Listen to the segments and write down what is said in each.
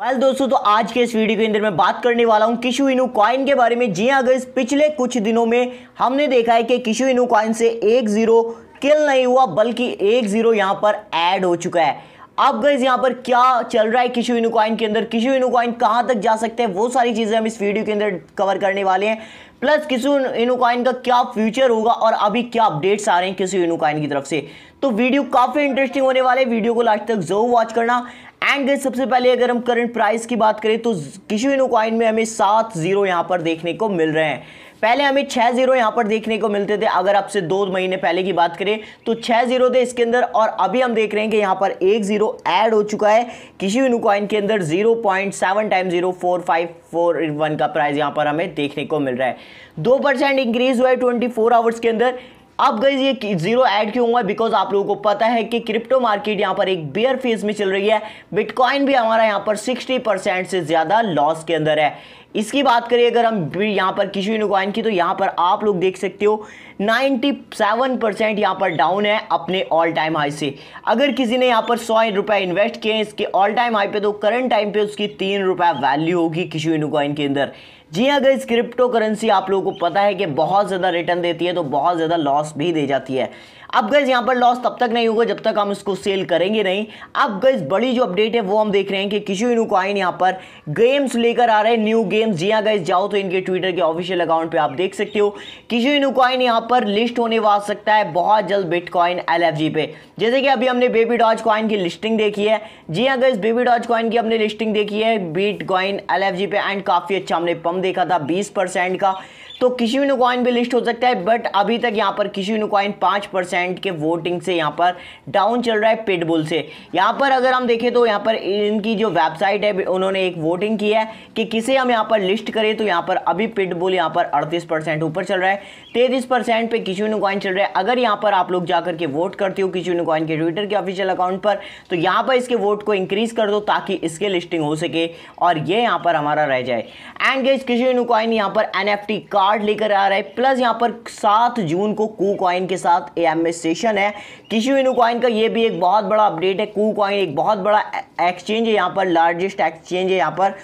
well well, दोस्तों तो आज के इस वीडियो के अंदर मैं बात करने वाला हूँ किशु इनू कॉइन के बारे में जी हाँ अगर पिछले कुछ दिनों में हमने देखा है कि किशु इनू कॉइन से एक ज़ीरो किल नहीं हुआ बल्कि एक ज़ीरो यहाँ पर ऐड हो चुका है अब गई यहाँ पर क्या चल रहा है किशु इनू कॉइन के अंदर किशु इनू कॉइन कहाँ तक जा सकते हैं वो सारी चीज़ें हम इस वीडियो के अंदर कवर करने वाले हैं प्लस किशु इनू कॉइन का क्या फ्यूचर होगा और अभी क्या अपडेट्स आ रहे हैं किशु इनू कॉइन की तरफ से तो वीडियो काफ़ी इंटरेस्टिंग होने वाले वीडियो को लास्ट तक जरूर वॉच करना एंड सबसे पहले अगर हम करंट प्राइस की बात करें तो किसी इनो कॉइन में हमें सात जीरो यहाँ पर देखने को मिल रहे हैं पहले हमें छः जीरो यहाँ पर देखने को मिलते थे अगर आपसे दो महीने पहले की बात करें तो छः जीरो थे इसके अंदर और अभी हम देख रहे हैं कि यहाँ पर एक जीरो ऐड हो चुका है किसी भी नुकॉइन के अंदर zero point seven time zero four five four one का प्राइस यहाँ पर हमें देखने को मिल रहा है दो परसेंट इंक्रीज हुआ है ट्वेंटी फोर आवर्स के अंदर अब गई ये जीरो ऐड क्यों हुआ बिकॉज आप लोगों को पता है कि क्रिप्टो मार्केट यहाँ पर एक बेयर फेज में चल रही है बिटकॉइन भी हमारा यहाँ पर 60 परसेंट से ज़्यादा लॉस के अंदर है इसकी बात करें अगर हम यहाँ पर किशोन यूनिकॉइन की तो यहाँ पर आप लोग देख सकते हो 97 परसेंट यहाँ पर डाउन है अपने ऑल टाइम हाई से अगर किसी ने यहाँ पर सौ रुपए इन्वेस्ट किए हैं इसके ऑल टाइम हाई पे तो करंट टाइम पे उसकी तीन रुपए वैल्यू होगी किशु यूनिकॉइन के अंदर जी हाँ, अगर इस क्रिप्टो करेंसी आप लोगों को पता है कि बहुत ज़्यादा रिटर्न देती है तो बहुत ज़्यादा लॉस भी दे जाती है अब गज यहाँ पर लॉस तब तक नहीं होगा जब तक हम इसको सेल करेंगे नहीं अब गज बड़ी जो अपडेट है वो हम देख रहे हैं कि किशु यूनिकॉइन यहाँ पर गेम्स लेकर आ रहे हैं न्यू गेम गेम्स जी हाँ गए जाओ तो इनके ट्विटर के ऑफिशियल अकाउंट पे आप देख सकते हो किसी नुकॉइन यहाँ पर लिस्ट होने वा सकता है बहुत जल्द बिटकॉइन एल पे जैसे कि अभी हमने बेबी डॉज कॉइन की लिस्टिंग देखी है जी हाँ गए बेबी डॉज कॉइन की हमने लिस्टिंग देखी है beat coin L pay and काफ़ी अच्छा हमने पम्प देखा था बीस का तो किसी भी नुकॉइन भी लिस्ट हो सकता है बट अभी तक यहाँ पर किसी भी नुकॉइन पाँच परसेंट के वोटिंग से यहाँ पर डाउन चल रहा है पिटबुल से यहाँ पर अगर हम देखें तो यहाँ पर इनकी जो वेबसाइट है उन्होंने एक वोटिंग की है कि किसे हम यहाँ पर लिस्ट करें तो यहाँ पर अभी पिटबुल यहाँ पर अड़तीस ऊपर चल रहा है तेतीस परसेंट पर किसी भी चल रहा है अगर यहाँ पर आप लोग जाकर के वोट करते हो किसी भी के ट्विटर के ऑफिशियल अकाउंट पर तो यहाँ पर इसके वोट को इंक्रीज कर दो ताकि इसके लिस्टिंग हो सके और ये यहाँ पर हमारा रह जाए एंड गेज किसी भी यहाँ पर एन एफ टी का कार्ड लेकर आ रहा है प्लस यहाँ पर सात जून को कू कॉइन के साथ एम में सेशन है किशू इनू कॉइन का ये भी एक बहुत बड़ा अपडेट है कू कॉइन एक बहुत बड़ा एक्सचेंज है यहाँ पर लार्जेस्ट एक्सचेंज है यहाँ पर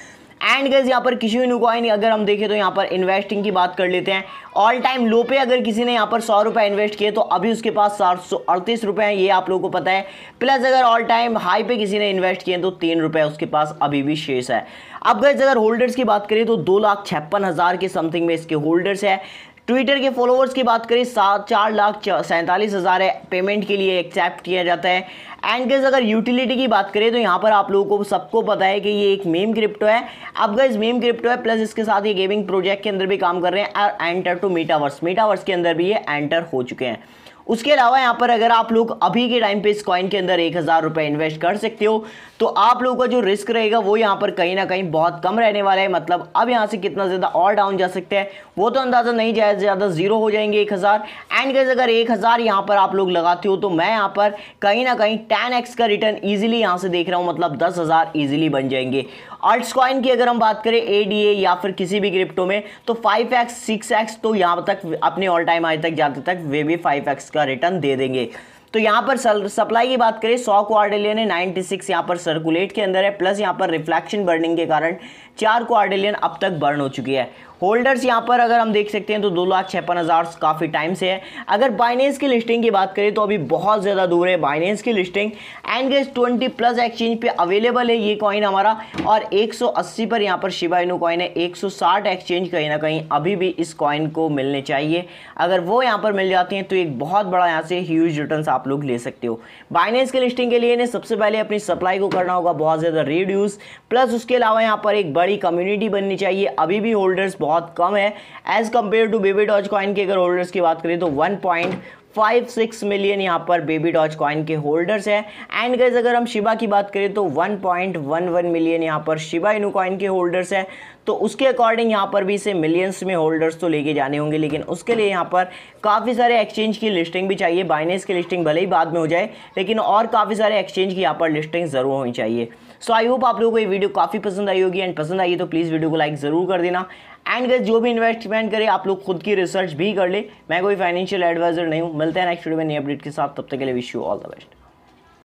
एंड गैस यहाँ पर किसी भी नुकॉइन अगर हम देखें तो यहाँ पर इन्वेस्टिंग की बात कर लेते हैं ऑल टाइम लो पे अगर किसी ने यहाँ पर सौ रुपये इन्वेस्ट किए तो अभी उसके पास सात सौ अड़तीस रुपये हैं ये आप लोगों को पता है प्लस अगर ऑल टाइम हाई पे किसी ने इन्वेस्ट किए तो तीन रुपये उसके पास अभी भी शेष है अब गैस अगर होल्डर्स की बात करें तो दो लाख छप्पन हज़ार के समथिंग में इसके होल्डर्स है ट्विटर के फॉलोअर्स की बात करें सात चार लाख सैंतालीस हज़ार पेमेंट के लिए एक्सेप्ट किया जाता है एंड गैस अगर यूटिलिटी की बात करें तो यहाँ पर आप लोगों को सबको पता है कि ये एक मेम क्रिप्टो है अब गैस मेम क्रिप्टो है प्लस इसके साथ ये गेमिंग प्रोजेक्ट के अंदर भी काम कर रहे हैं और एंटर टू मीटावर्स मीटावर्स के अंदर भी ये एंटर हो चुके हैं उसके अलावा यहाँ पर अगर आप लोग अभी के टाइम पे इस कॉइन के अंदर एक हज़ार रुपये इन्वेस्ट कर सकते हो तो आप लोगों का जो रिस्क रहेगा वो यहाँ पर कहीं ना कहीं बहुत कम रहने वाला है मतलब अब यहाँ से कितना ज़्यादा और डाउन जा सकता है वो तो अंदाज़ा नहीं जाए ज़्यादा ज़ीरो हो जाएंगे एक हज़ार एंड गज अगर एक हज़ार यहाँ पर आप लोग लगाते हो तो मैं यहाँ पर कहीं ना कहीं टेन एक्स का रिटर्न ईजिली यहाँ से देख रहा हूँ मतलब दस हज़ार ईजिली बन जाएंगे आर्ट्स कॉइन की अगर हम बात करें एडीए या फिर किसी भी क्रिप्टो में तो फाइव एक्स सिक्स एक्स तो यहां तक अपने ऑल टाइम आज तक जाते तक वे भी फाइव एक्स का रिटर्न दे देंगे तो यहाँ पर सप्लाई की बात करें सौ क्वार्डिलियन है 96 सिक्स यहाँ पर सर्कुलेट के अंदर है प्लस यहाँ पर रिफ्लेक्शन बर्निंग के कारण चार क्वार्डिलियन अब तक बर्न हो चुकी है होल्डर्स यहाँ पर अगर हम देख सकते हैं तो दो लाख छप्पन हज़ार काफ़ी टाइम से है अगर बाइनेंस की लिस्टिंग की बात करें तो अभी बहुत ज़्यादा दूर है बाइनेंस की listing and guess twenty plus exchange पे अवेलेबल है ये कॉइन हमारा और 180 पर यहाँ पर शिवा इनू कॉइन है 160 एक्सचेंज कहीं ना कहीं अभी भी इस कॉइन को मिलने चाहिए अगर वो यहाँ पर मिल जाते हैं तो एक बहुत बड़ा यहाँ से ह्यूज रिटर्न आप लोग ले सकते हो बाइनेंस की लिस्टिंग के लिए इन्हें सबसे पहले अपनी सप्लाई को करना होगा बहुत ज़्यादा रिड्यूस प्लस उसके अलावा यहाँ पर एक बड़ी कम्युनिटी बननी चाहिए अभी भी होल्डर्स बहुत बहुत कम है as compare to Baby Doge coin के अगर होल्डर्स की बात करें तो one point five six million यहाँ पर बेबी डॉज कॉइन के होल्डर्स हैं एंड गाइज अगर हम शिबा की बात करें तो one point one one million यहाँ पर शिबा इनू कॉइन के होल्डर्स हैं तो उसके अकॉर्डिंग यहाँ पर भी इसे मिलियंस में होल्डर्स तो लेके जाने होंगे लेकिन उसके लिए यहाँ पर काफ़ी सारे एक्सचेंज की लिस्टिंग भी चाहिए बाइनेस की लिस्टिंग भले ही बाद में हो जाए लेकिन और काफ़ी सारे एक्सचेंज की यहाँ पर लिस्टिंग ज़रूर होनी चाहिए सो आई होप आप लोगों को ये वीडियो काफ़ी पसंद आई होगी एंड पसंद आई तो प्लीज़ वीडियो को लाइक ज़रूर कर देना एंड गैस जो भी इन्वेस्टमेंट करे आप लोग खुद की रिसर्च भी कर ले मैं कोई फाइनेंशियल एडवाइजर नहीं हूँ मिलते हैं नेक्स्ट वीडियो में नई अपडेट के साथ तब तक के लिए wish you all the best